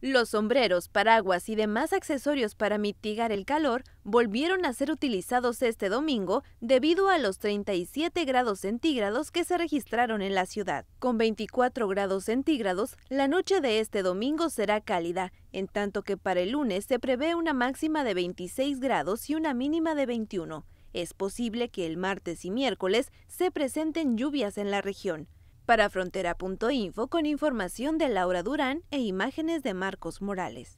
Los sombreros, paraguas y demás accesorios para mitigar el calor volvieron a ser utilizados este domingo debido a los 37 grados centígrados que se registraron en la ciudad. Con 24 grados centígrados, la noche de este domingo será cálida, en tanto que para el lunes se prevé una máxima de 26 grados y una mínima de 21. Es posible que el martes y miércoles se presenten lluvias en la región. Para Frontera.info con información de Laura Durán e imágenes de Marcos Morales.